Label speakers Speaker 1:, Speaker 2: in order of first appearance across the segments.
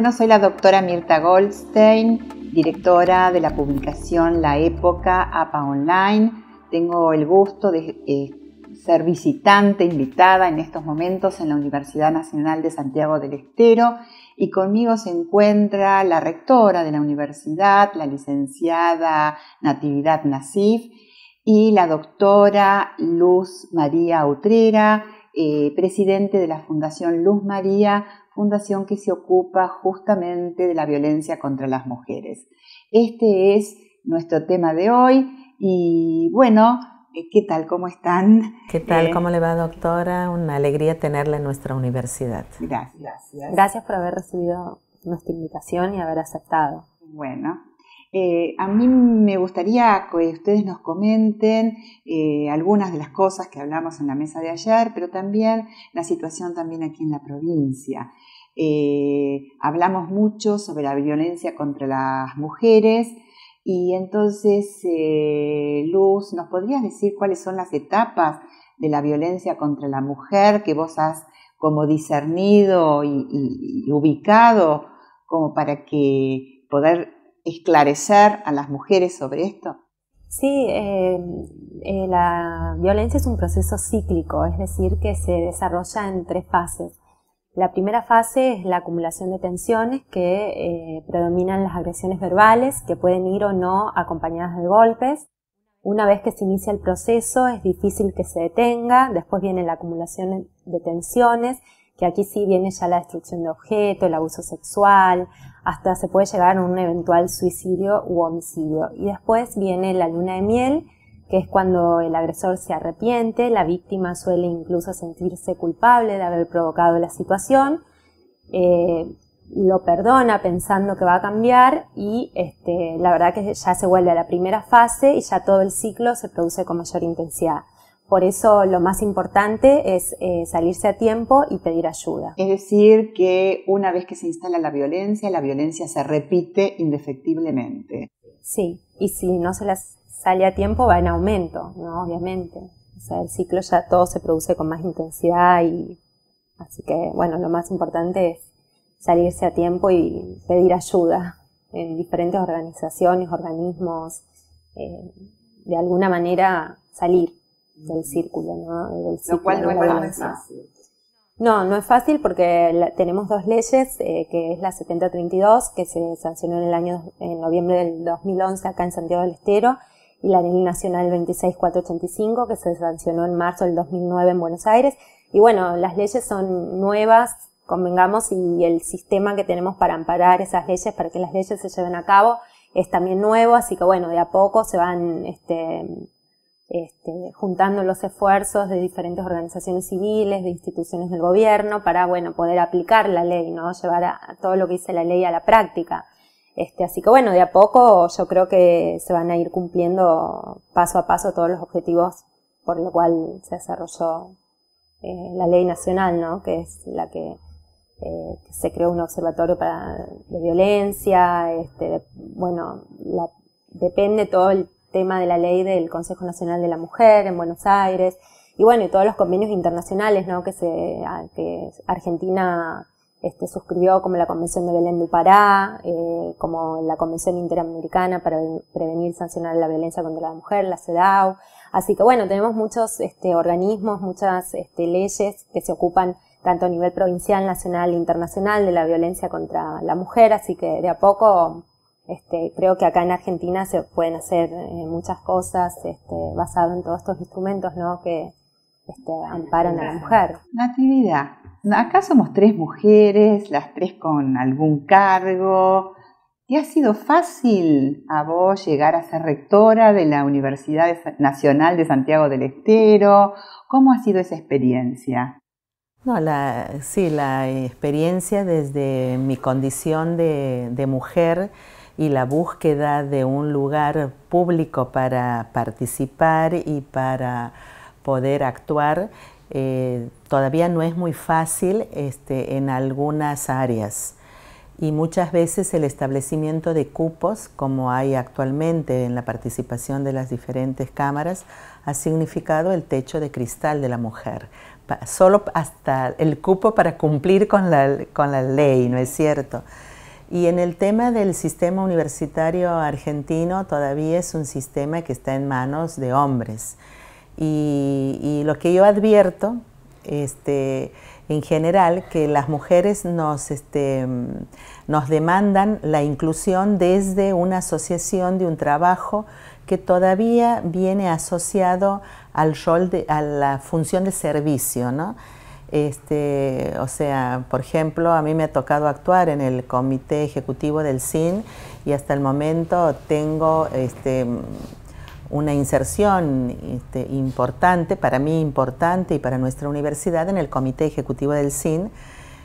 Speaker 1: Bueno, soy la doctora Mirta Goldstein, directora de la publicación La Época APA Online. Tengo el gusto de eh, ser visitante invitada en estos momentos en la Universidad Nacional de Santiago del Estero y conmigo se encuentra la rectora de la universidad, la licenciada Natividad Nasif y la doctora Luz María Utrera, eh, presidente de la Fundación Luz María fundación que se ocupa justamente de la violencia contra las mujeres. Este es nuestro tema de hoy y bueno, eh, ¿qué tal? ¿Cómo están? ¿Qué
Speaker 2: tal? Eh, ¿Cómo le va, doctora? Una alegría tenerla en nuestra universidad. Gracias.
Speaker 1: Gracias, por haber recibido nuestra invitación y haber aceptado. Bueno, eh, a mí me gustaría que ustedes nos comenten algunas de las cosas que hablamos en la mesa de ayer, pero también la situación también aquí en la provincia. Eh, hablamos mucho sobre la violencia contra las mujeres y entonces, eh, Luz, ¿nos podrías decir cuáles son las etapas de la violencia contra la mujer que vos has como discernido y, ubicado como para que poder esclarecer a las mujeres sobre esto?
Speaker 3: Sí, eh, la violencia es un proceso cíclico, es decir, que se desarrolla en tres fases. La primera fase es la acumulación de tensiones que eh, predominan las agresiones verbales, que pueden ir o no acompañadas de golpes. Una vez que se inicia el proceso es difícil que se detenga, después viene la acumulación de tensiones, que aquí sí viene ya la destrucción de objeto, el abuso sexual, hasta se puede llegar a un eventual suicidio u homicidio. Y después viene la luna de miel, que es cuando el agresor se arrepiente, la víctima suele incluso sentirse culpable de haber provocado la situación, eh, lo perdona pensando que va a cambiar y este, la verdad que ya se vuelve a la primera fase y ya todo el ciclo se produce con mayor intensidad. Por eso lo
Speaker 1: más importante es eh, salirse a tiempo y pedir ayuda. Es decir, que una vez que se instala la violencia, la violencia se repite indefectiblemente. Sí, y si no se las sale a tiempo va en aumento, ¿no? Obviamente. O sea, el ciclo ya
Speaker 3: todo se produce con más intensidad y así que, bueno, lo más importante es salirse a tiempo y pedir ayuda en diferentes organizaciones, organismos, eh, de alguna manera salir del círculo, ¿no? lo cual no es fácil. No, no es fácil porque tenemos dos leyes, eh, que es la 7032, que se sancionó en el año, en noviembre del 2011 acá en Santiago del Estero, y la Ley Nacional 26485 que se sancionó en marzo del 2009 en Buenos Aires. Y bueno, las leyes son nuevas, convengamos, y el sistema que tenemos para amparar esas leyes, para que las leyes se lleven a cabo, es también nuevo, así que bueno, de a poco se van este, este, juntando los esfuerzos de diferentes organizaciones civiles, de instituciones del gobierno, para bueno, poder aplicar la ley, ¿no? llevar a todo lo que dice la ley a la práctica. Este, así que bueno, de a poco yo creo que se van a ir cumpliendo paso a paso todos los objetivos por lo cual se desarrolló eh, la ley nacional, ¿no? que es la que, eh, se creó un observatorio para, de violencia, este, bueno, depende todo el tema de la ley del Consejo Nacional de la Mujer en Buenos Aires, y bueno, y todos los convenios internacionales ¿no? que Argentina este, suscribió como la Convención de Belén del Pará, eh, como la Convención Interamericana para prevenir y sancionar la violencia contra la mujer, la CEDAW. Así que bueno, tenemos muchos este, organismos, muchas este, leyes que se ocupan tanto a nivel provincial, nacional e internacional de la violencia contra la mujer, así que de a poco este, creo que acá en Argentina se pueden hacer eh, muchas cosas este, basado en todos estos instrumentos ¿no? que,
Speaker 1: este, amparan a la mujer. Natividad, acá somos tres mujeres, las tres con algún cargo. ¿Te ha sido fácil a vos llegar a ser rectora de la Universidad Nacional de Santiago del Estero? ¿Cómo ha sido esa experiencia?
Speaker 2: No, la, sí, la experiencia desde mi condición de mujer y la búsqueda de un lugar público para participar y para poder actuar. Eh, todavía no es muy fácil este, en algunas áreas y muchas veces el establecimiento de cupos, como hay actualmente en la participación de las diferentes cámaras, ha significado el techo de cristal de la mujer, solo hasta el cupo para cumplir con la ley, ¿no es cierto? Y en el tema del sistema universitario argentino todavía es un sistema que está en manos de hombres. Y, lo que yo advierto, este, en general, que las mujeres nos, este, nos demandan la inclusión desde una asociación de un trabajo que todavía viene asociado al rol de, a la función de servicio, Este, o sea, por ejemplo, a mí me ha tocado actuar en el comité ejecutivo del CIN y hasta el momento tengo este, una inserción este, importante, para mí importante y para nuestra universidad, en el Comité Ejecutivo del CIN.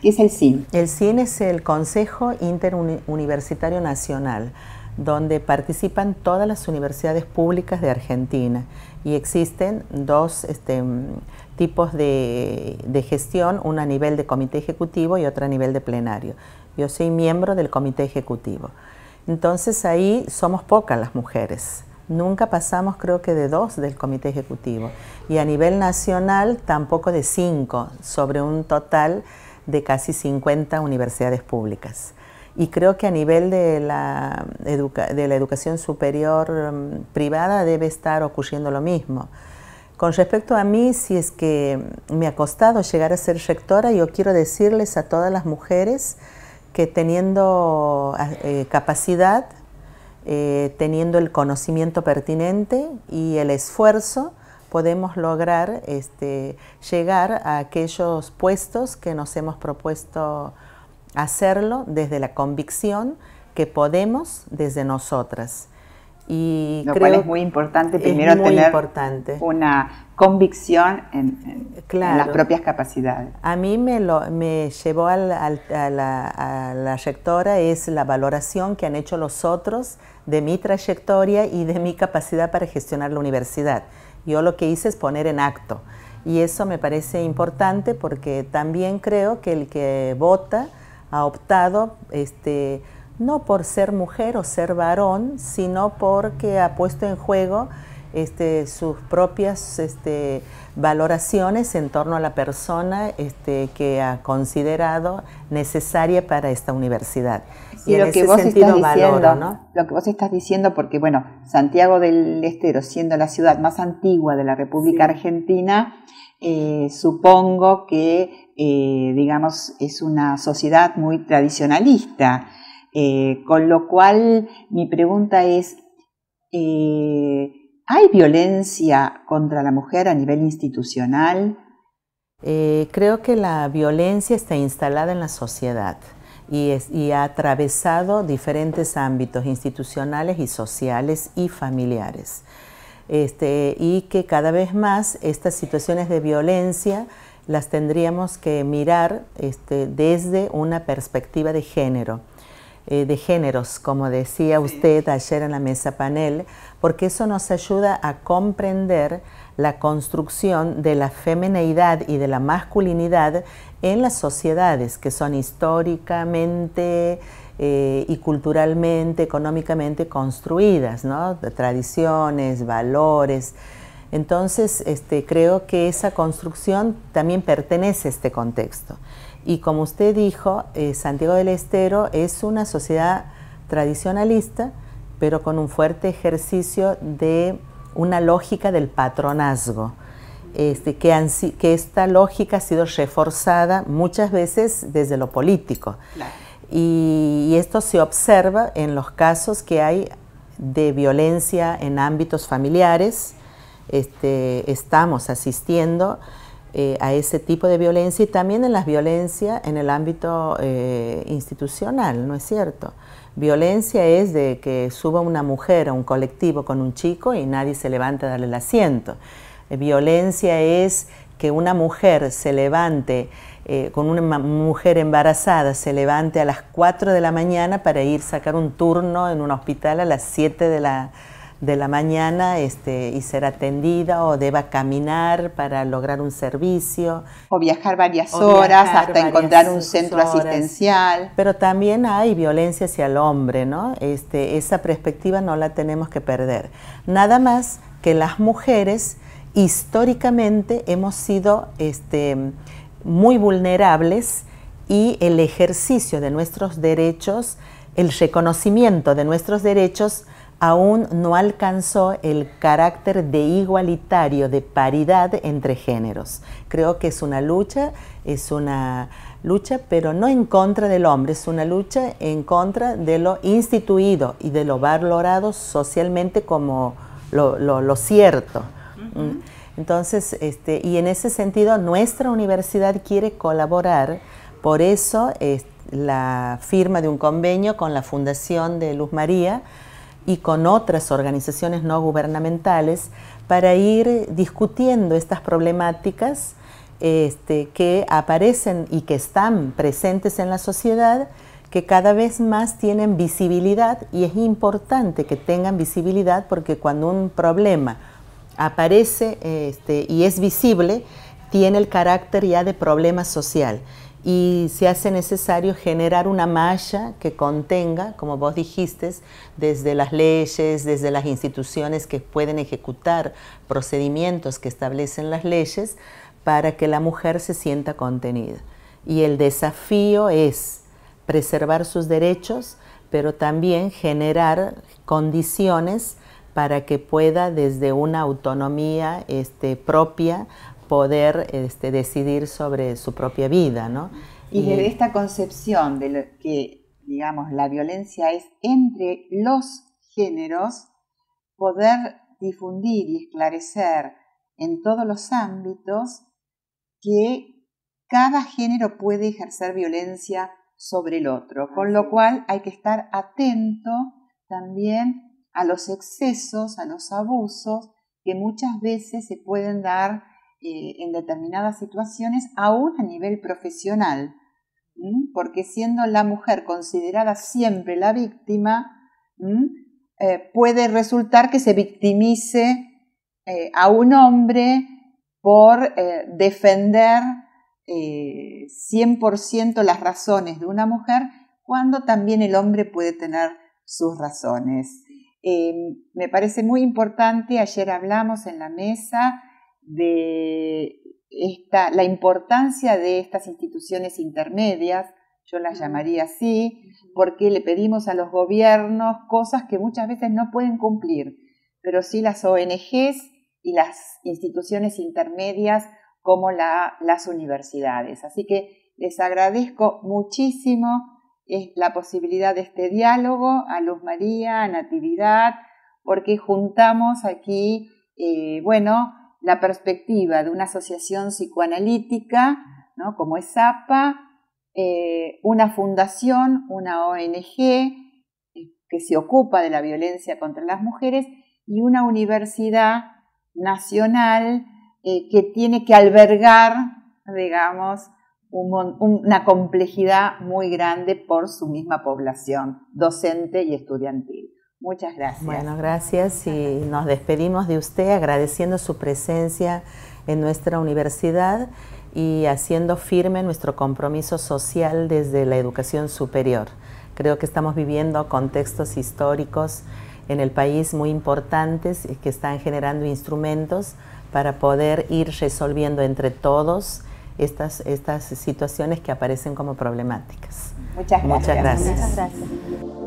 Speaker 2: ¿Qué es el CIN? El CIN es el Consejo Interuniversitario Nacional, donde participan todas las universidades públicas de Argentina y existen dos este, tipos de, de gestión, una a nivel de comité ejecutivo y otra a nivel de plenario. Yo soy miembro del comité ejecutivo. Entonces ahí somos pocas las mujeres Nunca pasamos creo que de dos del comité ejecutivo y a nivel nacional tampoco de cinco sobre un total de casi 50 universidades públicas. Y creo que a nivel de la, de la educación superior mm, privada debe estar ocurriendo lo mismo. Con respecto a mí, si es que me ha costado llegar a ser rectora, yo quiero decirles a todas las mujeres que teniendo ah, eh, capacidad, eh, teniendo el conocimiento pertinente y el esfuerzo, podemos lograr este, llegar a aquellos puestos que nos hemos propuesto hacerlo desde la convicción que podemos desde nosotras. Lo cual es muy
Speaker 1: importante primero tener una
Speaker 2: convicción
Speaker 1: en, las propias capacidades.
Speaker 2: A mí me, llevó a, la, rectora es la valoración que han hecho los otros de mi trayectoria y de mi capacidad para gestionar la universidad. Yo lo que hice es poner en acto y eso me parece importante porque también creo que el que vota ha optado este, no por ser mujer o ser varón, sino porque ha puesto en juego este, sus propias este, valoraciones en torno a la persona este, que ha considerado necesaria para esta universidad. Y, lo que vos
Speaker 1: estás diciendo, porque bueno, Santiago del Estero, siendo la ciudad más antigua de la República Argentina, eh, supongo que, eh, digamos, es una sociedad muy tradicionalista. Eh, con lo cual, mi pregunta es,
Speaker 2: ¿hay violencia contra la mujer a nivel institucional? creo que la violencia está instalada en la sociedad y, ha atravesado diferentes ámbitos institucionales y sociales y familiares. Este, y que cada vez más estas situaciones de violencia las tendríamos que mirar este, desde una perspectiva de género, eh, de géneros, como decía usted ayer en la mesa panel, porque eso nos ayuda a comprender la construcción de la femineidad y de la masculinidad en las sociedades que son históricamente eh, y culturalmente, económicamente construidas, tradiciones, valores. Entonces, este, creo que esa construcción también pertenece a este contexto. Y como usted dijo, eh, Santiago del Estero es una sociedad tradicionalista, pero con un fuerte ejercicio de una lógica del patronazgo. Este, que, esta lógica ha sido reforzada muchas veces desde lo político. Y, esto se observa en los casos que hay de violencia en ámbitos familiares. Este, estamos asistiendo eh, a ese tipo de violencia y también en las violencias en el ámbito eh, institucional, ¿no es cierto? Violencia es de que suba una mujer a un colectivo con un chico y nadie se levanta a darle el asiento. Eh, violencia es que una mujer se levante, eh, con una mujer embarazada, se levante a las 4 de la mañana para ir a sacar un turno en un hospital a las 7 de la, de la mañana este, y ser atendida o deba caminar para lograr un servicio.
Speaker 1: O viajar varias horas hasta encontrar un centro asistencial.
Speaker 2: Pero también hay violencia hacia el hombre, ¿no? Este, esa perspectiva no la tenemos que perder. Nada más que las mujeres históricamente hemos sido este, muy vulnerables y el ejercicio de nuestros derechos, el reconocimiento de nuestros derechos, aún no alcanzó el carácter de igualitario, de paridad entre géneros. Creo que es una lucha, es una lucha, pero no en contra del hombre, es una lucha en contra de lo instituido y de lo valorado socialmente como lo cierto. Entonces, este, y en ese sentido, nuestra universidad quiere colaborar, por eso la firma de un convenio con la Fundación de Luz María y con otras organizaciones no gubernamentales para ir discutiendo estas problemáticas este, que aparecen y que están presentes en la sociedad, que cada vez más tienen visibilidad y es importante que tengan visibilidad porque cuando un problema aparece este, y es visible, tiene el carácter ya de problema social y se hace necesario generar una malla que contenga, como vos dijiste, desde las leyes, desde las instituciones que pueden ejecutar procedimientos que establecen las leyes, para que la mujer se sienta contenida. Y el desafío es preservar sus derechos, pero también generar condiciones para que pueda desde una autonomía este, propia poder este, decidir sobre su propia vida. ¿no? Y de
Speaker 1: esta concepción de que, digamos, la violencia es entre los géneros, poder difundir y esclarecer en todos los ámbitos que cada género puede ejercer violencia sobre el otro, con lo cual hay que estar atento también a los excesos, a los abusos que muchas veces se pueden dar eh, en determinadas situaciones, aún a nivel profesional, porque siendo la mujer considerada siempre la víctima, eh, puede resultar que se victimice eh, a un hombre por defender 100% las razones de una mujer, cuando también el hombre puede tener sus razones. Eh, me parece muy importante, ayer hablamos en la mesa de la importancia de estas instituciones intermedias, yo las llamaría así, porque le pedimos a los gobiernos cosas que muchas veces no pueden cumplir, pero sí las ONGs y las instituciones intermedias como las universidades. Así que les agradezco muchísimo es la posibilidad de este diálogo a Luz María, a Natividad, porque juntamos aquí, eh, bueno, la perspectiva de una asociación psicoanalítica, ¿no? como es APA, eh, una fundación, una ONG eh, que se ocupa de la violencia contra las mujeres y una universidad nacional que tiene que albergar, digamos, una complejidad muy grande por su misma población docente y estudiantil. Muchas gracias. Bueno,
Speaker 2: gracias y nos despedimos de usted agradeciendo su presencia en nuestra universidad y haciendo firme nuestro compromiso social desde la educación superior. Creo que estamos viviendo contextos históricos en el país muy importantes que están generando instrumentos para poder ir resolviendo entre todos estas, estas situaciones que aparecen como problemáticas. Muchas gracias. Muchas gracias. Muchas
Speaker 3: gracias.